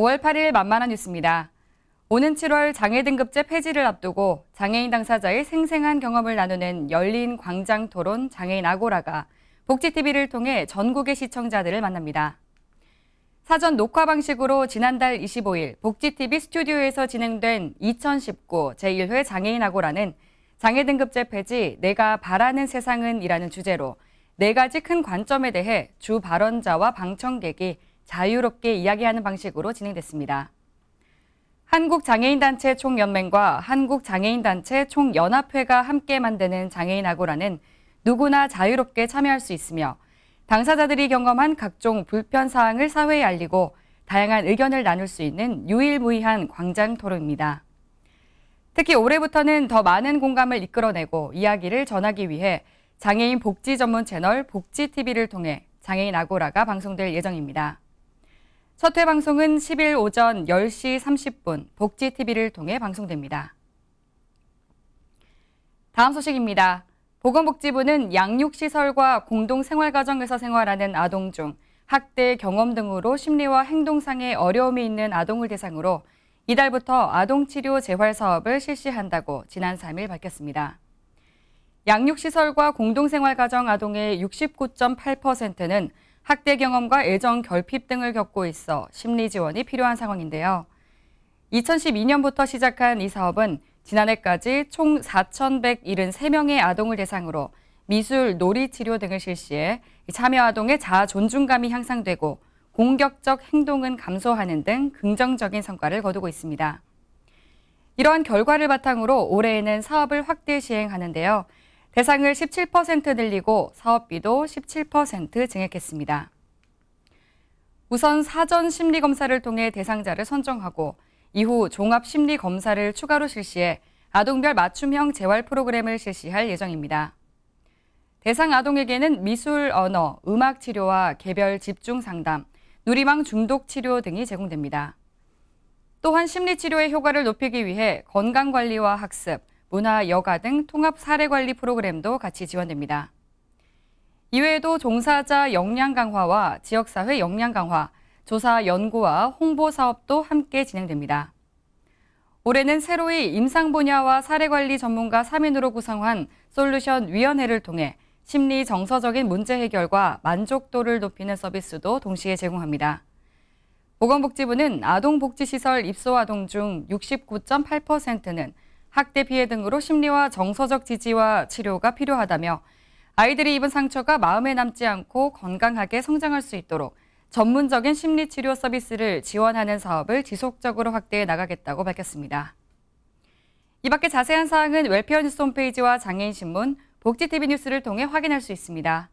5월 8일 만만한 뉴스입니다. 오는 7월 장애 등급제 폐지를 앞두고 장애인 당사자의 생생한 경험을 나누는 열린 광장 토론 장애인 아고라가 복지TV를 통해 전국의 시청자들을 만납니다. 사전 녹화 방식으로 지난달 25일 복지TV 스튜디오에서 진행된 2019 제1회 장애인 아고라는 장애 등급제 폐지 내가 바라는 세상은 이라는 주제로 네 가지 큰 관점에 대해 주 발언자와 방청객이 자유롭게 이야기하는 방식으로 진행됐습니다. 한국장애인단체 총연맹과 한국장애인단체 총연합회가 함께 만드는 장애인학고라는 누구나 자유롭게 참여할 수 있으며 당사자들이 경험한 각종 불편 사항을 사회에 알리고 다양한 의견을 나눌 수 있는 유일무이한 광장 토론입니다. 특히 올해부터는 더 많은 공감을 이끌어내고 이야기를 전하기 위해 장애인 복지 전문 채널 복지TV를 통해 장애인 아고라가 방송될 예정입니다. 첫회 방송은 10일 오전 10시 30분 복지TV를 통해 방송됩니다. 다음 소식입니다. 보건복지부는 양육시설과 공동생활가정에서 생활하는 아동 중 학대 경험 등으로 심리와 행동상의 어려움이 있는 아동을 대상으로 이달부터 아동치료 재활 사업을 실시한다고 지난 3일 밝혔습니다. 양육시설과 공동생활가정 아동의 69.8%는 학대 경험과 애정 결핍 등을 겪고 있어 심리 지원이 필요한 상황인데요. 2012년부터 시작한 이 사업은 지난해까지 총 4,173명의 아동을 대상으로 미술, 놀이 치료 등을 실시해 참여 아동의 자아 존중감이 향상되고 공격적 행동은 감소하는 등 긍정적인 성과를 거두고 있습니다. 이러한 결과를 바탕으로 올해에는 사업을 확대 시행하는데요. 대상을 17% 늘리고 사업비도 17% 증액했습니다. 우선 사전 심리 검사를 통해 대상자를 선정하고 이후 종합 심리 검사를 추가로 실시해 아동별 맞춤형 재활 프로그램을 실시할 예정입니다. 대상 아동에게는 미술, 언어, 음악 치료와 개별 집중 상담, 누리망 중독 치료 등이 제공됩니다. 또한 심리 치료의 효과를 높이기 위해 건강 관리와 학습, 문화, 여가 등 통합 사례관리 프로그램도 같이 지원됩니다. 이외에도 종사자 역량 강화와 지역사회 역량 강화, 조사 연구와 홍보 사업도 함께 진행됩니다. 올해는 새로이 임상 분야와 사례관리 전문가 3인으로 구성한 솔루션 위원회를 통해 심리 정서적인 문제 해결과 만족도를 높이는 서비스도 동시에 제공합니다. 보건복지부는 아동복지시설 입소 아동 중 69.8%는 학대 피해 등으로 심리와 정서적 지지와 치료가 필요하다며 아이들이 입은 상처가 마음에 남지 않고 건강하게 성장할 수 있도록 전문적인 심리치료 서비스를 지원하는 사업을 지속적으로 확대해 나가겠다고 밝혔습니다. 이 밖에 자세한 사항은 웰페어 뉴스 홈페이지와 장애인신문, 복지TV 뉴스를 통해 확인할 수 있습니다.